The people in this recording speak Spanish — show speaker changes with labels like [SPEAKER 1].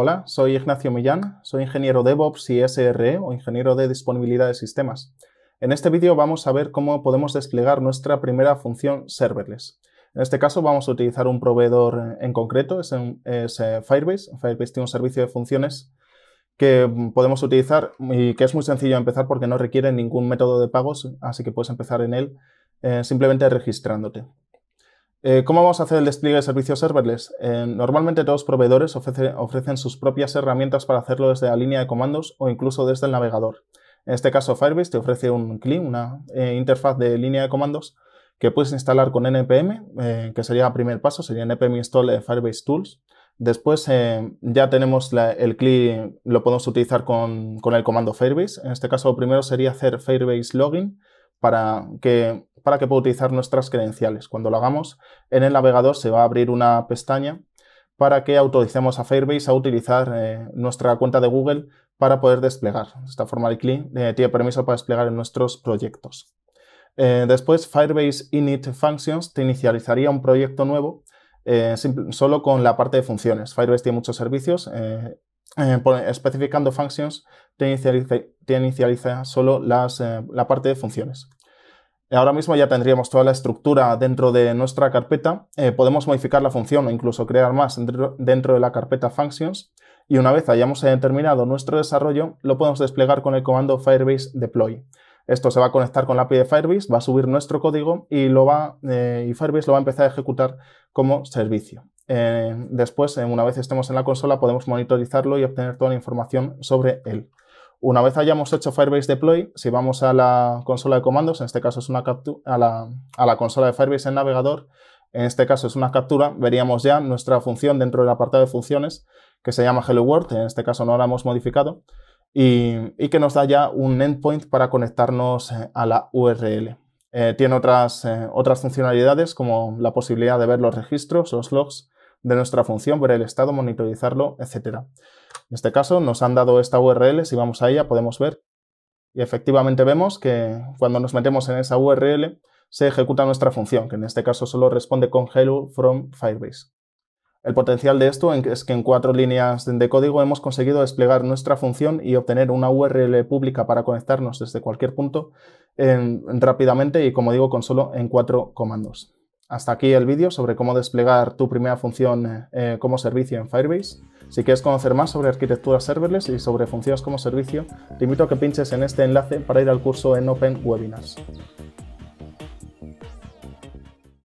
[SPEAKER 1] Hola, soy Ignacio Millán, soy ingeniero DevOps y SRE o ingeniero de disponibilidad de sistemas. En este vídeo vamos a ver cómo podemos desplegar nuestra primera función serverless. En este caso vamos a utilizar un proveedor en concreto, es, eh, Firebase. Firebase tiene un servicio de funciones que podemos utilizar y que es muy sencillo empezar porque no requiere ningún método de pagos, así que puedes empezar en él eh, simplemente registrándote. Eh, ¿Cómo vamos a hacer el despliegue de servicios serverless? Eh, normalmente todos los proveedores ofrecen sus propias herramientas para hacerlo desde la línea de comandos o incluso desde el navegador. En este caso, Firebase te ofrece un CLI, una eh, interfaz de línea de comandos que puedes instalar con npm, que sería el primer paso, sería npm install Firebase Tools. Después ya tenemos el CLI, lo podemos utilizar con, con el comando Firebase. En este caso, lo primero sería hacer Firebase Login para que para que pueda utilizar nuestras credenciales. Cuando lo hagamos, en el navegador se va a abrir una pestaña para que autoricemos a Firebase a utilizar eh, nuestra cuenta de Google para poder desplegar. De esta forma el cliente eh, tiene permiso para desplegar en nuestros proyectos. Eh, después, Firebase Init Functions te inicializaría un proyecto nuevo solo con la parte de funciones. Firebase tiene muchos servicios. especificando functions te, inicializa, inicializa solo la parte de funciones. Ahora mismo ya tendríamos toda la estructura dentro de nuestra carpeta. Eh, podemos modificar la función o incluso crear más dentro, de la carpeta Functions. Y una vez hayamos eh, terminado nuestro desarrollo, lo podemos desplegar con el comando Firebase Deploy. Esto se va a conectar con la API de Firebase, va a subir nuestro código y, lo va, eh, y Firebase lo va a empezar a ejecutar como servicio. después, una vez estemos en la consola, podemos monitorizarlo y obtener toda la información sobre él. Una vez hayamos hecho Firebase Deploy, si vamos a la consola de comandos, en este caso es una captura, a la, consola de Firebase en navegador, en este caso es una captura, veríamos ya nuestra función dentro del apartado de funciones que se llama Hello World, en este caso no la hemos modificado, y, que nos da ya un endpoint para conectarnos eh, a la URL. Eh, tiene otras, eh, otras funcionalidades como la posibilidad de ver los registros, los logs de nuestra función, ver el estado, monitorizarlo, etcétera. En este caso nos han dado esta URL, si vamos a ella podemos ver y efectivamente vemos que cuando nos metemos en esa URL se ejecuta nuestra función, que en este caso solo responde con hello from Firebase. El potencial de esto es que en cuatro líneas de código hemos conseguido desplegar nuestra función y obtener una URL pública para conectarnos desde cualquier punto rápidamente y, como digo, con solo en cuatro comandos. Hasta aquí el vídeo sobre cómo desplegar tu primera función eh, como servicio en Firebase. Si quieres conocer más sobre arquitectura serverless y sobre funciones como servicio, te invito a que pinches en este enlace para ir al curso en Open Webinars.